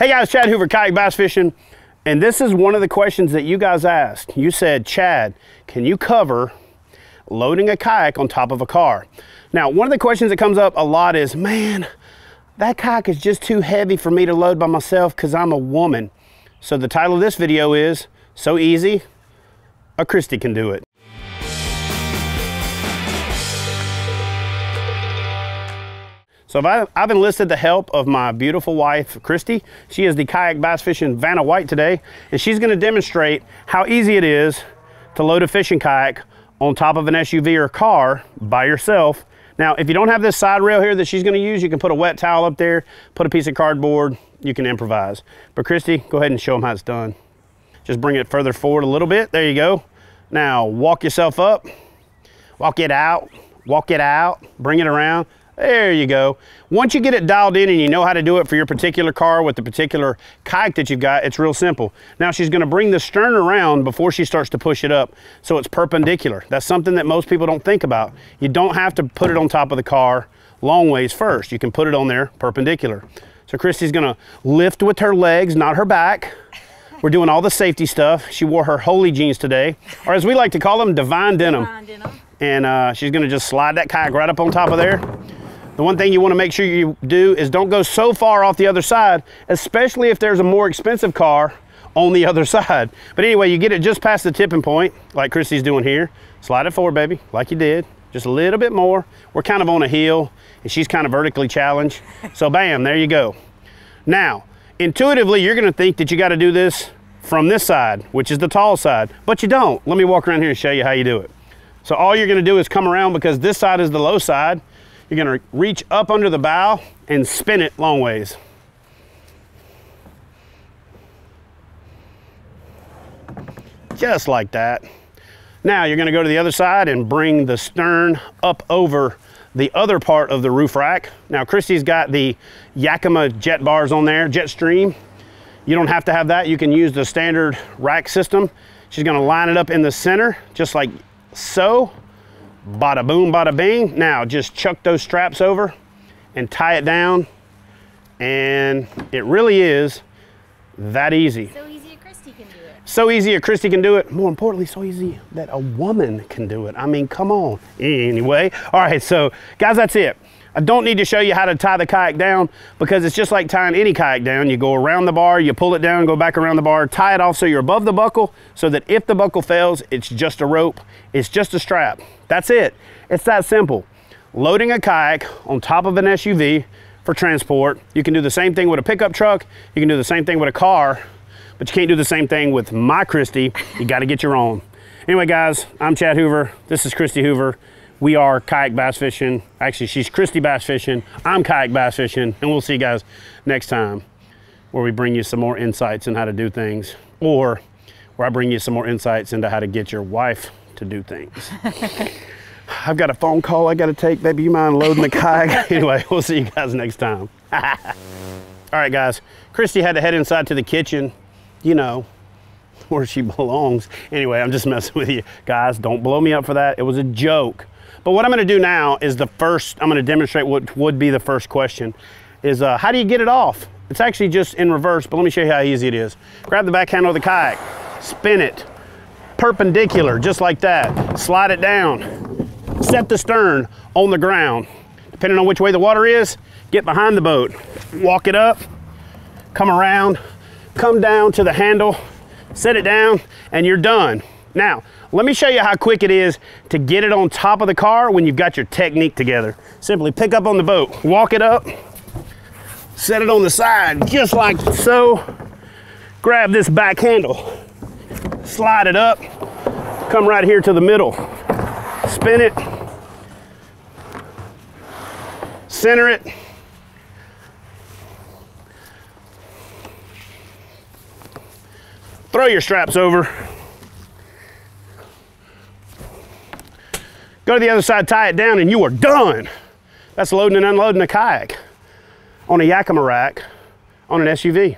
Hey guys, Chad Hoover, Kayak Bass Fishing. And this is one of the questions that you guys asked. You said, Chad, can you cover loading a kayak on top of a car? Now, one of the questions that comes up a lot is, man, that kayak is just too heavy for me to load by myself because I'm a woman. So the title of this video is, So Easy, a Christie Can Do It. So I, I've, enlisted the help of my beautiful wife, Christy. She is the kayak bass fishing Vanna White today, and she's gonna demonstrate how easy it is to load a fishing kayak on top of an SUV or car by yourself. Now, if you don't have this side rail here that she's gonna use, you can put a wet towel up there, put a piece of cardboard, you can improvise. But Christy, go ahead and show them how it's done. Just bring it further forward a little bit. There you go. Now, walk yourself up, walk it out, walk it out, bring it around, there you go. Once you get it dialed in and you know how to do it for your particular car with the particular kike that you've got, it's real simple. Now she's gonna bring the stern around before she starts to push it up so it's perpendicular. That's something that most people don't think about. You don't have to put it on top of the car long ways first. You can put it on there perpendicular. So Christy's gonna lift with her legs, not her back. We're doing all the safety stuff. She wore her holy jeans today, or as we like to call them, divine denim. Divine denim. And uh, she's gonna just slide that kayak right up on top of there. The one thing you want to make sure you do is don't go so far off the other side, especially if there's a more expensive car on the other side. But anyway, you get it just past the tipping point, like Christy's doing here. Slide it forward, baby, like you did. Just a little bit more. We're kind of on a hill, and she's kind of vertically challenged. So bam, there you go. Now, intuitively, you're gonna think that you gotta do this from this side, which is the tall side, but you don't. Let me walk around here and show you how you do it. So all you're gonna do is come around because this side is the low side, you're gonna reach up under the bow and spin it long ways. Just like that. Now you're gonna to go to the other side and bring the stern up over the other part of the roof rack. Now Christy's got the Yakima jet bars on there, jet stream. You don't have to have that. You can use the standard rack system. She's gonna line it up in the center, just like so. Bada boom, bada bing. Now just chuck those straps over and tie it down. And it really is that easy. So easy a Christy can do it. So easy a Christy can do it. More importantly, so easy that a woman can do it. I mean, come on. Anyway, all right, so guys, that's it. I don't need to show you how to tie the kayak down because it's just like tying any kayak down. You go around the bar, you pull it down, go back around the bar, tie it off so you're above the buckle so that if the buckle fails, it's just a rope. It's just a strap. That's it. It's that simple. Loading a kayak on top of an SUV for transport. You can do the same thing with a pickup truck. You can do the same thing with a car, but you can't do the same thing with my Christie. You got to get your own. Anyway, guys, I'm Chad Hoover. This is Christy Hoover we are kayak bass fishing. Actually, she's Christy bass fishing. I'm kayak bass fishing. And we'll see you guys next time where we bring you some more insights on how to do things or where I bring you some more insights into how to get your wife to do things. I've got a phone call I got to take. Baby, you mind loading the kayak? anyway, we'll see you guys next time. All right, guys. Christy had to head inside to the kitchen, you know, where she belongs. Anyway, I'm just messing with you. Guys, don't blow me up for that. It was a joke. But what I'm gonna do now is the first, I'm gonna demonstrate what would be the first question, is uh, how do you get it off? It's actually just in reverse, but let me show you how easy it is. Grab the back handle of the kayak, spin it, perpendicular, just like that. Slide it down, set the stern on the ground. Depending on which way the water is, get behind the boat, walk it up, come around, come down to the handle, set it down, and you're done. Now, let me show you how quick it is to get it on top of the car when you've got your technique together. Simply pick up on the boat, walk it up, set it on the side just like so. Grab this back handle, slide it up, come right here to the middle, spin it, center it, throw your straps over, Go to the other side, tie it down, and you are done. That's loading and unloading a kayak on a Yakima rack on an SUV.